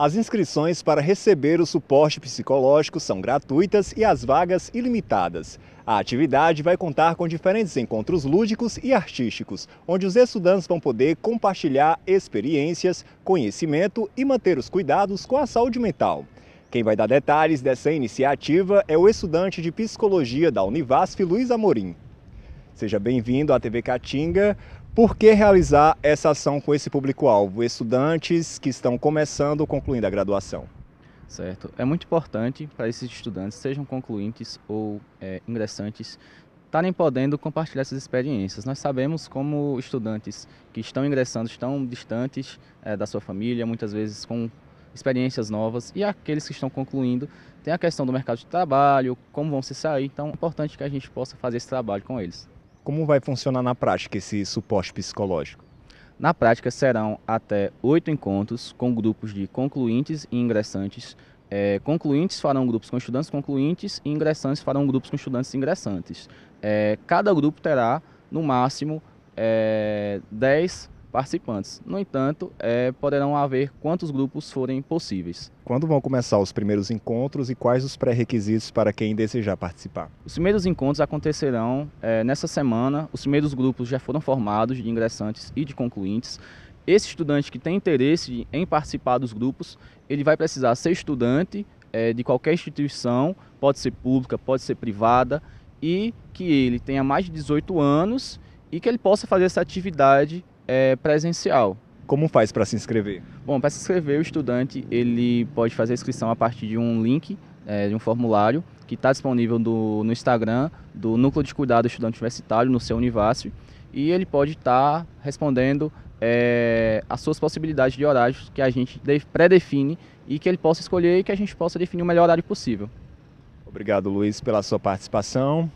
As inscrições para receber o suporte psicológico são gratuitas e as vagas ilimitadas. A atividade vai contar com diferentes encontros lúdicos e artísticos, onde os estudantes vão poder compartilhar experiências, conhecimento e manter os cuidados com a saúde mental. Quem vai dar detalhes dessa iniciativa é o estudante de psicologia da Univasf, Luiz Amorim. Seja bem-vindo à TV Catinga. Por que realizar essa ação com esse público-alvo, estudantes que estão começando ou concluindo a graduação? Certo. É muito importante para esses estudantes, sejam concluintes ou é, ingressantes, estarem podendo compartilhar essas experiências. Nós sabemos como estudantes que estão ingressando estão distantes é, da sua família, muitas vezes com experiências novas, e aqueles que estão concluindo têm a questão do mercado de trabalho, como vão se sair, então é importante que a gente possa fazer esse trabalho com eles. Como vai funcionar na prática esse suporte psicológico? Na prática, serão até oito encontros com grupos de concluintes e ingressantes. É, concluintes farão grupos com estudantes concluintes e ingressantes farão grupos com estudantes ingressantes. É, cada grupo terá, no máximo, é, participantes. No entanto, é, poderão haver quantos grupos forem possíveis. Quando vão começar os primeiros encontros e quais os pré-requisitos para quem desejar participar? Os primeiros encontros acontecerão é, nessa semana. Os primeiros grupos já foram formados de ingressantes e de concluintes. Esse estudante que tem interesse em participar dos grupos, ele vai precisar ser estudante é, de qualquer instituição, pode ser pública, pode ser privada, e que ele tenha mais de 18 anos e que ele possa fazer essa atividade é, presencial. Como faz para se inscrever? Bom, para se inscrever, o estudante ele pode fazer a inscrição a partir de um link, é, de um formulário, que está disponível do, no Instagram do Núcleo de Cuidado Estudante Universitário, no seu Univácio, e ele pode estar tá respondendo é, as suas possibilidades de horários que a gente pré-define e que ele possa escolher e que a gente possa definir o melhor horário possível. Obrigado, Luiz, pela sua participação.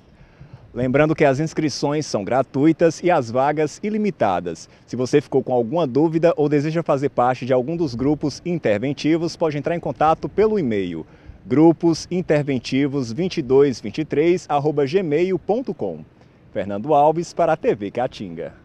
Lembrando que as inscrições são gratuitas e as vagas ilimitadas. Se você ficou com alguma dúvida ou deseja fazer parte de algum dos grupos interventivos, pode entrar em contato pelo e-mail gruposinterventivos2223@gmail.com. Fernando Alves para a TV Catinga.